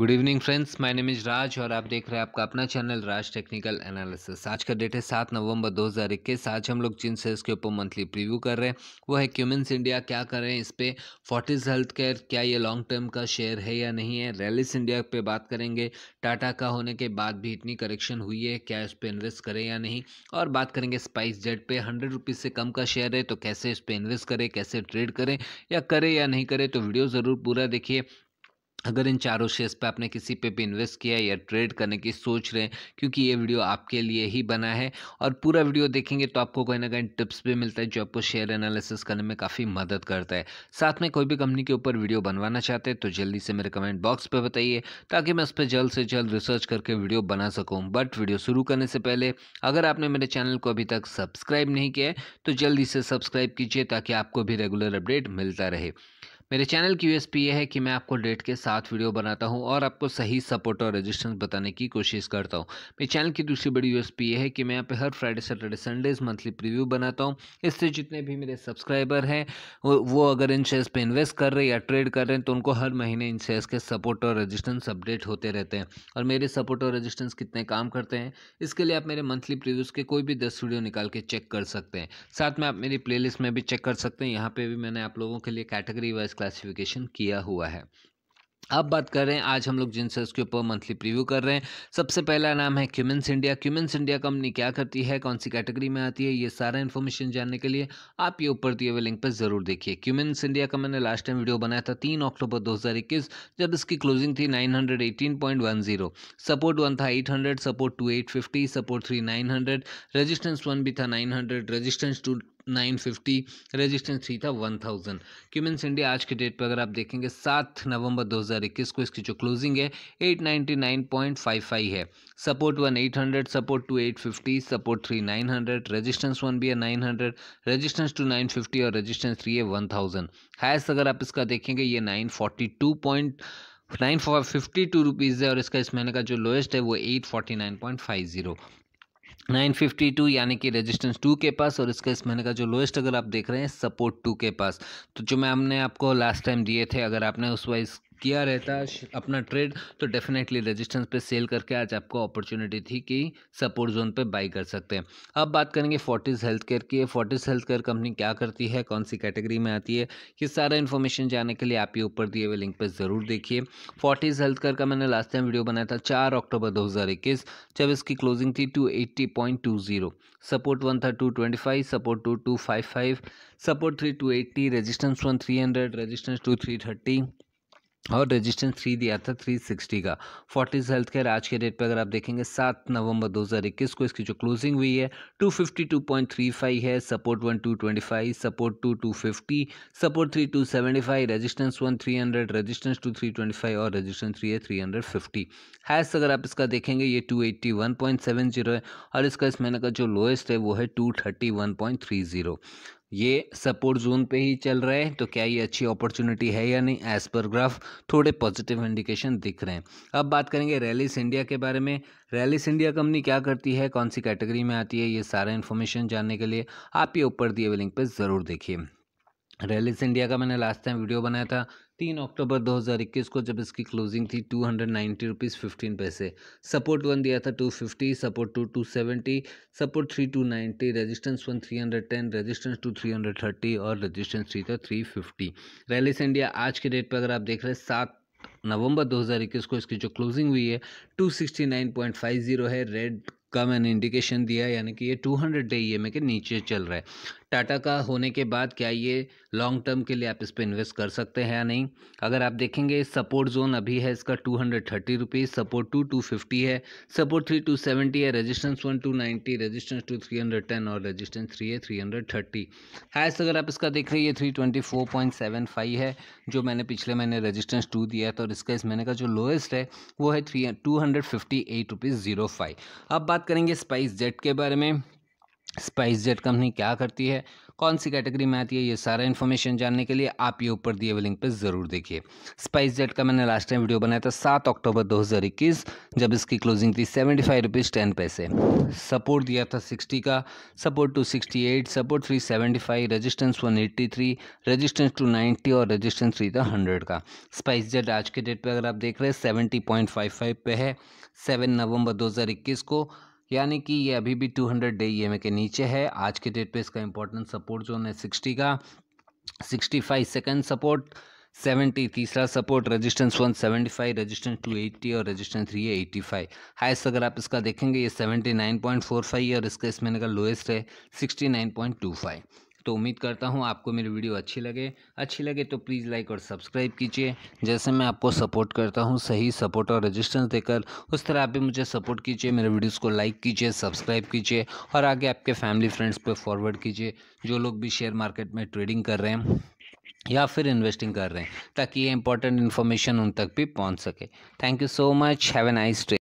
good evening friends my name is Raj और आप देख रहे हैं आपका अपना चैनल राज टेक्निकल एनालिसिस आज का डेट है सात नवंबर 2021 आज हम लोग जिन सेल्स के ऊपर मंथली प्रीव्यू कर रहे हैं वो है क्यूमेंस इंडिया क्या कर रहे हैं इस पर फोर्टिस हेल्थ केयर क्या ये लॉन्ग टर्म का शेयर है या नहीं है रैलिस इंडिया पर बात करेंगे टाटा का होने के बाद भी इतनी करेक्शन हुई है क्या इस पर इन्वेस्ट करें या नहीं और बात करेंगे स्पाइस जेट पे हंड्रेड रुपीज़ से कम का शेयर है तो कैसे इस पर इन्वेस्ट करें कैसे ट्रेड करें या करें या नहीं करें तो वीडियो ज़रूर पूरा देखिए अगर इन चारों शेयर्स पे आपने किसी पे भी इन्वेस्ट किया या ट्रेड करने की सोच रहे हैं क्योंकि ये वीडियो आपके लिए ही बना है और पूरा वीडियो देखेंगे तो आपको कहीं ना कहीं टिप्स भी मिलता है जो आपको शेयर एनालिसिस करने में काफ़ी मदद करता है साथ में कोई भी कंपनी के ऊपर वीडियो बनवाना चाहते हैं तो जल्दी से मेरे कमेंट बॉक्स पर बताइए ताकि मैं उस पर जल्द से जल्द रिसर्च करके वीडियो बना सकूँ बट वीडियो शुरू करने से पहले अगर आपने मेरे चैनल को अभी तक सब्सक्राइब नहीं किया है तो जल्दी से सब्सक्राइब कीजिए ताकि आपको भी रेगुलर अपडेट मिलता रहे मेरे चैनल की यूएसपी ये है कि मैं आपको डेट के साथ वीडियो बनाता हूँ और आपको सही सपोर्ट और रेजिस्टेंस बताने की कोशिश करता हूँ मेरे चैनल की दूसरी बड़ी यूएसपी ये है कि मैं यहाँ पे हर Friday Saturday Sundays monthly preview बनाता हूँ इससे जितने भी मेरे सब्सक्राइबर हैं वो अगर इन शेयर्स पर इन्वेस्ट कर रहे हैं या ट्रेड कर रहे हैं तो उनको हर महीने इन शेयर्स के सपोर्ट और रजिस्टेंस अपडेट होते रहते हैं और मेरे सपोर्ट और रजिस्टेंस कितने काम करते हैं इसके लिए आप मेरे मंथली प्रीव्यूज़ के कोई भी दस वीडियो निकाल के चेक कर सकते हैं साथ में आप मेरी प्लेलिस्ट में भी चेक कर सकते हैं यहाँ पर भी मैंने आप लोगों के लिए कैटेगरी वाइज प्राइस क्लासिफिकेशन किया हुआ है अब बात कर रहे हैं आज हम लोग जिन शेयर्स के ऊपर मंथली प्रीव्यू कर रहे हैं सबसे पहला नाम है Cummins India Cummins India company क्या करती है कौन सी कैटेगरी में आती है ये सारा इन्फॉर्मेशन जानने के लिए आप ये ऊपर दिए हुए लिंक पर जरूर देखिए क्यूमेंस इंडिया का मैंने लास्ट टाइम वीडियो बनाया था तीन अक्टूबर दो जब इसकी क्लोजिंग थी नाइन सपोर्ट वन था eight support two support three nine resistance one भी था nine resistance two nine fifty resistance three था वन थाउजेंड क्यूमेंस इंडिया आज के डेट पर अगर आप देखेंगे सात नवंबर दो हज़ार इक्कीस को इसकी जो क्लोजिंग है eight ninety nine point five five है support one eight hundred support two eight fifty support three nine hundred resistance one भी है nine hundred resistance two nine fifty और रजिस्टेंस थ्री है वन थाउजेंड हाइस्ट अगर आप इसका देखेंगे ये nine forty two point nine fifty two rupees है और इसका इस महीने का जो लोएस्ट है वो eight forty nine point five zero 952 यानी कि रेजिस्टेंस टू के पास और इसका इस महीने का जो लोएस्ट अगर आप देख रहे हैं सपोर्ट टू के पास तो जो मैं हमने आपको लास्ट टाइम दिए थे अगर आपने उस वाइज किया रहता अपना ट्रेड तो डेफिनेटली रेजिस्टेंस पे सेल करके आज आपको अपॉर्चुनिटी थी कि सपोर्ट जोन पे बाई कर सकते हैं अब बात करेंगे फोर्टिस हेल्थ केयर की फोर्टिस हेल्थ केयर कंपनी क्या करती है कौन सी कैटेगरी में आती है ये सारा इन्फॉर्मेशन जानने के लिए आप ये ऊपर दिए हुए लिंक पर ज़रूर देखिए फोर्टिस हेल्थ केयर का मैंने लास्ट टाइम वीडियो बनाया था चार अक्टूबर दो जब इसकी क्लोजिंग थी टू सपोर्ट वन था two twenty five support two two five five support three two eighty resistance one three hundred resistance two three thirty और रेजिस्टेंस थ्री दिया था थ्री सिक्सटी का फोर्टीज हेल्थ केयर आज के date पर अगर आप देखेंगे सात नवंबर दो हज़ार इक्कीस को इसकी जो क्लोजिंग हुई है two fifty two point three five है support one two twenty five support two two fifty support three two seventy five resistance one three hundred resistance two three twenty five और रजिस्टेंस थ्री है three hundred fifty highest अगर आप इसका देखेंगे ये two eighty one point seven zero है और इसका इस महीने का जो लोएस्ट है वो है two thirty one point three zero ये सपोर्ट जोन पे ही चल रहे हैं तो क्या ये अच्छी अपॉर्चुनिटी है या नहीं एज पर ग्राफ थोड़े पॉजिटिव इंडिकेशन दिख रहे हैं अब बात करेंगे रैलिस इंडिया के बारे में रैलिस इंडिया कंपनी क्या करती है कौन सी कैटेगरी में आती है ये सारा इन्फॉर्मेशन जानने के लिए आप ये ऊपर दिए हुए लिंक पर ज़रूर देखिए रैलिस इंडिया का मैंने लास्ट टाइम वीडियो बनाया था तीन अक्टूबर 2021 को जब इसकी क्लोजिंग थी two hundred ninety rupees fifteen पैसे सपोर्ट वन दिया था two fifty support two two seventy support three two ninety resistance one three hundred ten resistance two three hundred thirty और रजिस्टेंस थ्री था थ्री फिफ्टी रेलिस इंडिया आज के date पर अगर आप देख रहे हैं सात नवंबर 2021 को इसकी जो क्लोजिंग हुई है 269.50 है रेड का मैंने इंडिकेशन दिया यानी कि ये 200 डे ई के नीचे चल रहा है टाटा का होने के बाद क्या ये लॉन्ग टर्म के लिए आप इस पर इन्वेस्ट कर सकते हैं या नहीं अगर आप देखेंगे सपोर्ट जोन अभी है इसका two hundred thirty rupees support two two fifty है सपोर्ट थ्री टू सेवेंटी है resistance one two ninety resistance two three hundred ten और रजिस्टेंस थ्री है थ्री हंड्रेड थर्टी हाइस्ट अगर आप इसका देख रहे हैं three twenty four point seven five है जो मैंने पिछले महीने रजिस्टेंस टू दिया था और इसका इस महीने का जो लोएस्ट है वो है three two hundred fifty eight rupees zero five अब बात करेंगे स्पाइस जेट के बारे में स्पाइस जेट कंपनी क्या करती है कौन सी कैटेगरी में आती है ये सारा इन्फॉर्मेशन जानने के लिए आप ये ऊपर दिए हुए लिंक पर ज़रूर देखिए स्पाइस जेट का मैंने लास्ट टाइम वीडियो बनाया था सात अक्टूबर 2021 जब इसकी क्लोजिंग थी सेवेंटी फाइव रुपीज़ टेन पैसे सपोर्ट दिया था सिक्सटी का support two sixty eight support three seventy five resistance one eighty three resistance two ninety और रजिस्टेंस थ्री था हंड्रेड का स्पाइस जेट आज के डेट पर अगर आप देख रहे हैं सेवेंटी पॉइंट फाइव फाइव पे है सेवन नवंबर दो हज़ार इक्कीस को यानी कि ये अभी भी two hundred day E e के नीचे है आज के डेट पे इसका इंपॉर्टेंट सपोर्ट जोन है सिक्सटी का sixty five second support seventy तीसरा support resistance one seventy five resistance two eighty और रेजिस्टेंस थ्री है एट्टी फाइव हाइस्ट अगर आप इसका देखेंगे ये seventy nine point four five और इसका इसमें का लोएस्ट है sixty nine point two five तो उम्मीद करता हूँ आपको मेरी वीडियो अच्छी लगे अच्छी लगे तो प्लीज़ लाइक और सब्सक्राइब कीजिए जैसे मैं आपको सपोर्ट करता हूँ सही सपोर्ट और रजिस्टेंस देकर उस तरह आप भी मुझे सपोर्ट कीजिए मेरे वीडियोज़ को लाइक कीजिए सब्सक्राइब कीजिए और आगे आपके फैमिली फ्रेंड्स पर फॉरवर्ड कीजिए जो लोग भी शेयर मार्केट में ट्रेडिंग कर रहे हैं या फिर इन्वेस्टिंग कर रहे हैं ताकि ये इंपॉर्टेंट इन्फॉर्मेशन उन तक भी पहुंच सके thank you so much have a nice day